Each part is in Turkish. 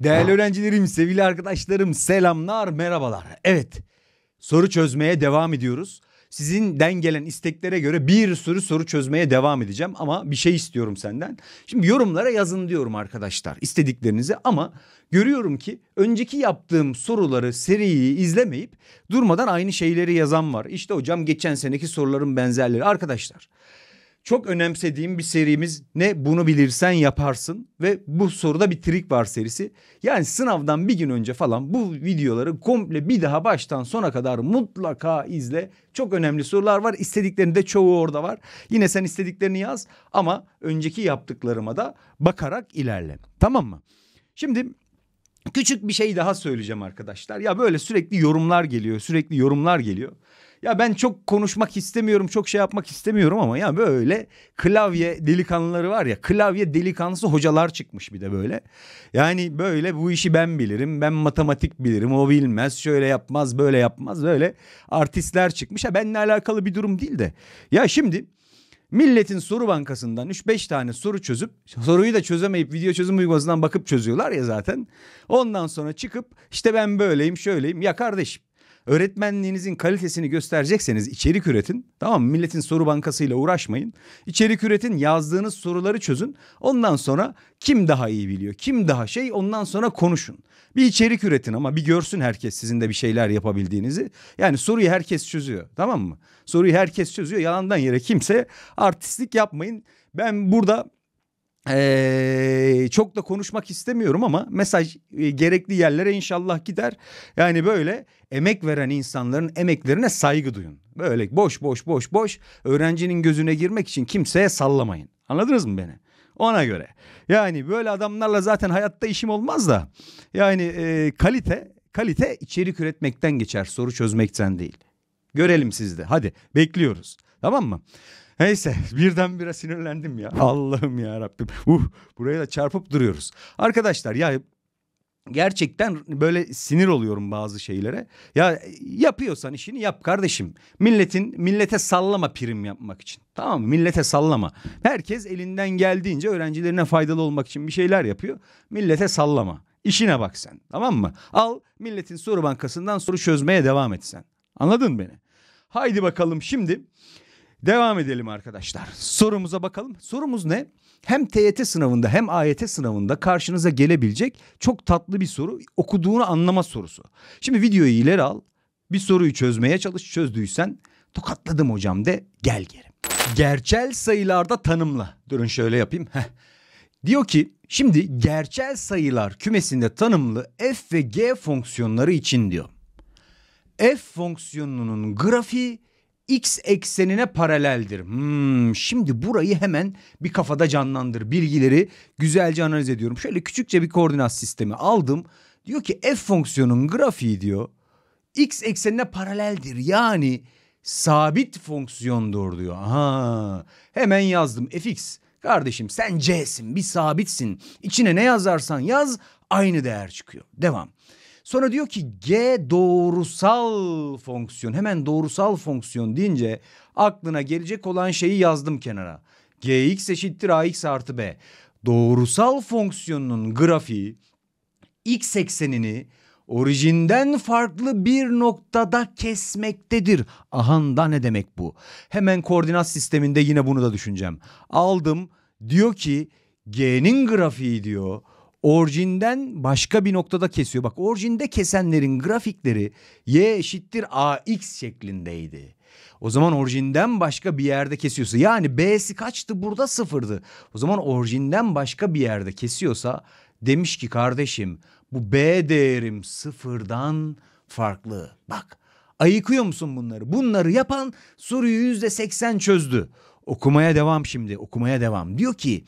Değerli öğrencilerim, sevgili arkadaşlarım, selamlar, merhabalar. Evet, soru çözmeye devam ediyoruz. Sizinden gelen isteklere göre bir sürü soru çözmeye devam edeceğim ama bir şey istiyorum senden. Şimdi yorumlara yazın diyorum arkadaşlar istediklerinizi ama görüyorum ki önceki yaptığım soruları seriyi izlemeyip durmadan aynı şeyleri yazan var. İşte hocam geçen seneki soruların benzerleri arkadaşlar çok önemsediğim bir serimiz ne bunu bilirsen yaparsın ve bu soruda bir trik var serisi. Yani sınavdan bir gün önce falan bu videoları komple bir daha baştan sona kadar mutlaka izle. Çok önemli sorular var. İstediklerinde çoğu orada var. Yine sen istediklerini yaz ama önceki yaptıklarıma da bakarak ilerle. Tamam mı? Şimdi küçük bir şey daha söyleyeceğim arkadaşlar. Ya böyle sürekli yorumlar geliyor, sürekli yorumlar geliyor. Ya ben çok konuşmak istemiyorum, çok şey yapmak istemiyorum ama ya böyle klavye delikanlıları var ya. Klavye delikanlısı hocalar çıkmış bir de böyle. Yani böyle bu işi ben bilirim, ben matematik bilirim, o bilmez, şöyle yapmaz, böyle yapmaz, böyle artistler çıkmış. Ha benimle alakalı bir durum değil de. Ya şimdi Milletin soru bankasından 3-5 tane soru çözüp soruyu da çözemeyip video çözüm uygulamasından bakıp çözüyorlar ya zaten. Ondan sonra çıkıp işte ben böyleyim şöyleyim ya kardeşim Öğretmenliğinizin kalitesini gösterecekseniz içerik üretin. Tamam mı? Milletin soru bankasıyla uğraşmayın. İçerik üretin, yazdığınız soruları çözün. Ondan sonra kim daha iyi biliyor, kim daha şey ondan sonra konuşun. Bir içerik üretin ama bir görsün herkes sizin de bir şeyler yapabildiğinizi. Yani soruyu herkes çözüyor tamam mı? Soruyu herkes çözüyor. Yalandan yere kimse artistlik yapmayın. Ben burada ee, çok da konuşmak istemiyorum ama mesaj e, gerekli yerlere inşallah gider. Yani böyle emek veren insanların emeklerine saygı duyun. Böyle boş boş boş boş öğrencinin gözüne girmek için kimseye sallamayın. Anladınız mı beni? Ona göre. Yani böyle adamlarla zaten hayatta işim olmaz da. Yani e, kalite kalite içerik üretmekten geçer soru çözmekten değil. Görelim sizde. Hadi bekliyoruz. Tamam mı? Neyse birdenbire sinirlendim ya. Allah'ım ya Rabbim. Uh buraya da çarpıp duruyoruz. Arkadaşlar ya gerçekten böyle sinir oluyorum bazı şeylere. Ya yapıyorsan işini yap kardeşim. Milletin millete sallama prim yapmak için. Tamam mı? Millete sallama. Herkes elinden geldiğince öğrencilerine faydalı olmak için bir şeyler yapıyor. Millete sallama. İşine bak sen. Tamam mı? Al milletin soru bankasından soru çözmeye devam et sen. Anladın beni? Haydi bakalım şimdi Devam edelim arkadaşlar. Sorumuza bakalım. Sorumuz ne? Hem TYT sınavında hem AYT sınavında karşınıza gelebilecek çok tatlı bir soru. Okuduğunu anlama sorusu. Şimdi videoyu ileri al. Bir soruyu çözmeye çalış. Çözdüysen tokatladım hocam de gel geri. Gerçel sayılarda tanımla. Durun şöyle yapayım. Heh. Diyor ki şimdi gerçel sayılar kümesinde tanımlı f ve g fonksiyonları için diyor. F fonksiyonunun grafiği x eksenine paraleldir. Hmm, şimdi burayı hemen bir kafada canlandır. Bilgileri güzelce analiz ediyorum. Şöyle küçükçe bir koordinat sistemi aldım. Diyor ki f fonksiyonun grafiği diyor x eksenine paraleldir. Yani sabit fonksiyondur diyor. Aha, hemen yazdım fx. Kardeşim sen c'sin bir sabitsin. İçine ne yazarsan yaz aynı değer çıkıyor. Devam. Sonra diyor ki G doğrusal fonksiyon. Hemen doğrusal fonksiyon deyince aklına gelecek olan şeyi yazdım kenara. Gx eşittir ax artı b. Doğrusal fonksiyonun grafiği x eksenini orijinden farklı bir noktada kesmektedir. Ahanda ne demek bu? Hemen koordinat sisteminde yine bunu da düşüneceğim. Aldım diyor ki G'nin grafiği diyor Orijinden başka bir noktada kesiyor. Bak orijinde kesenlerin grafikleri y eşittir ax şeklindeydi. O zaman orijinden başka bir yerde kesiyorsa yani b'si kaçtı burada sıfırdı. O zaman orijinden başka bir yerde kesiyorsa demiş ki kardeşim bu b değerim sıfırdan farklı. Bak ayıkıyor musun bunları? Bunları yapan soruyu yüzde seksen çözdü. Okumaya devam şimdi. Okumaya devam. Diyor ki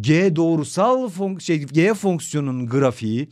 G doğrusal fonk şey, G fonksiyonun grafiği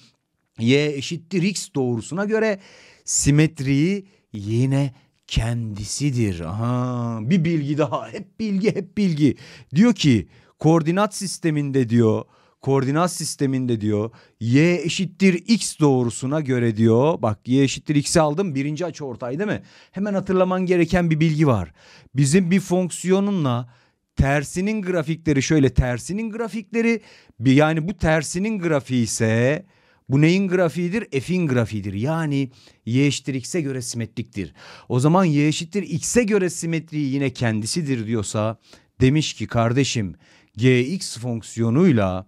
y eşittir x doğrusuna göre simetriyi yine kendisidir. Aha, bir bilgi daha. Hep bilgi, hep bilgi. Diyor ki koordinat sisteminde diyor koordinat sisteminde diyor y eşittir x doğrusuna göre diyor. Bak y eşittir x'i aldım birinci açı ortay değil mi? Hemen hatırlaman gereken bir bilgi var. Bizim bir fonksiyonunla tersinin grafikleri şöyle tersinin grafikleri yani bu tersinin grafiği ise bu neyin grafiğidir? F'in grafiğidir. Yani y eşittir x'e göre simetriktir. O zaman y eşittir x'e göre simetri yine kendisidir diyorsa demiş ki kardeşim gx fonksiyonuyla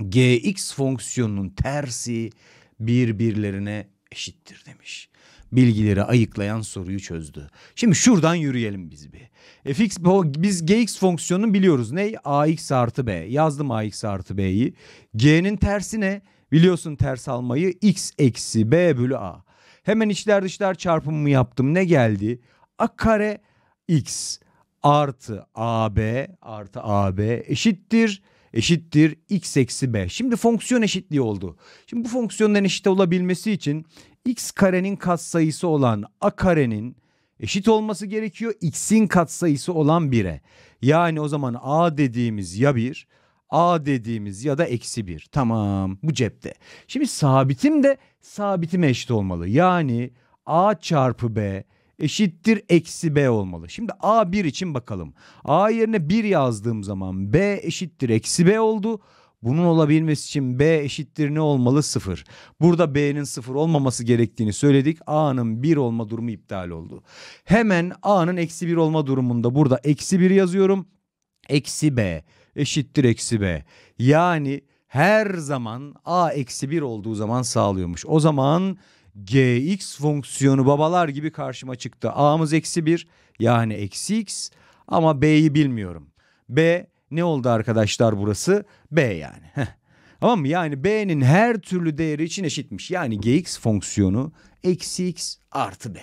gx fonksiyonunun tersi birbirlerine eşittir demiş. Bilgileri ayıklayan soruyu çözdü. Şimdi şuradan yürüyelim biz bir. fx biz gx fonksiyonunu biliyoruz. Ne? ax artı b. Yazdım ax artı b'yi. g'nin tersi ne? Biliyorsun ters almayı x eksi b bölü a. Hemen içler dışlar çarpımımı yaptım. Ne geldi? a kare x artı ab artı ab eşittir eşittir x eksi b. Şimdi fonksiyon eşitliği oldu. Şimdi bu fonksiyonların eşit olabilmesi için x karenin katsayısı olan a karenin eşit olması gerekiyor x'in katsayısı olan 1'e. Yani o zaman a dediğimiz ya 1 a dediğimiz ya da eksi 1. Tamam bu cepte. Şimdi sabitim de sabitime eşit olmalı. Yani a çarpı b eşittir eksi b olmalı. Şimdi a1 için bakalım. a yerine 1 yazdığım zaman b eşittir eksi b oldu. Bunun olabilmesi için b eşittir ne olmalı? 0. Burada b'nin 0 olmaması gerektiğini söyledik. a'nın 1 olma durumu iptal oldu. Hemen a'nın eksi 1 olma durumunda burada eksi 1 yazıyorum. Eksi b eşittir eksi b. Yani her zaman a eksi 1 olduğu zaman sağlıyormuş. O zaman gx fonksiyonu babalar gibi karşıma çıktı. A'mız eksi 1 yani eksi x ama b'yi bilmiyorum. B ne oldu arkadaşlar burası? B yani. Heh. Tamam mı? Yani b'nin her türlü değeri için eşitmiş. Yani gx fonksiyonu eksi x artı b.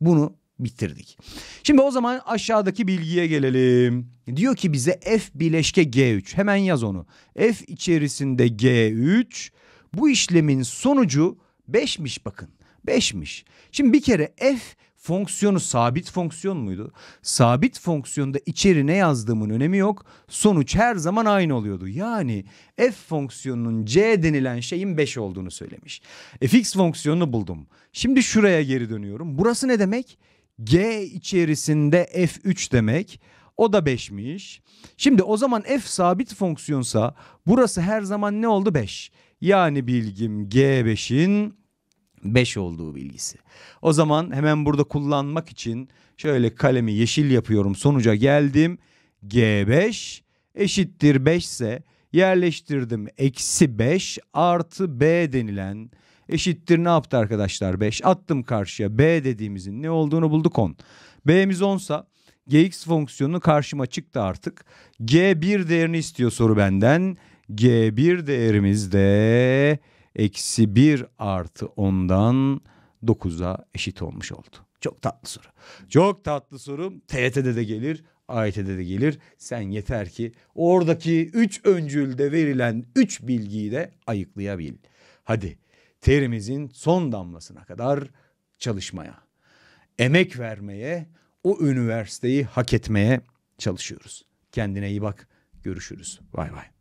Bunu bitirdik. Şimdi o zaman aşağıdaki bilgiye gelelim. Diyor ki bize f bileşke g3. Hemen yaz onu. F içerisinde g3 bu işlemin sonucu Beşmiş bakın. Beşmiş. Şimdi bir kere f fonksiyonu sabit fonksiyon muydu? Sabit fonksiyonda içeri ne yazdığımın önemi yok. Sonuç her zaman aynı oluyordu. Yani f fonksiyonunun c denilen şeyin 5 olduğunu söylemiş. fx fonksiyonunu buldum. Şimdi şuraya geri dönüyorum. Burası ne demek? g içerisinde f3 demek. O da 5'miş. Şimdi o zaman f sabit fonksiyonsa burası her zaman ne oldu? 5. Yani bilgim g5'in 5 olduğu bilgisi. O zaman hemen burada kullanmak için şöyle kalemi yeşil yapıyorum. Sonuca geldim. G5 eşittir 5 ise yerleştirdim. Eksi 5 artı B denilen eşittir ne yaptı arkadaşlar? 5 attım karşıya. B dediğimizin ne olduğunu bulduk 10. B'miz 10 sa gx fonksiyonu karşıma çıktı artık. G1 değerini istiyor soru benden. G1 değerimiz de eksi 1 artı 10'dan 9'a eşit olmuş oldu. Çok tatlı soru. Çok tatlı soru. TYT'de de gelir, AYT'de de gelir. Sen yeter ki oradaki 3 öncülde verilen 3 bilgiyi de ayıklayabil. Hadi terimizin son damlasına kadar çalışmaya, emek vermeye, o üniversiteyi hak etmeye çalışıyoruz. Kendine iyi bak. Görüşürüz. Vay vay.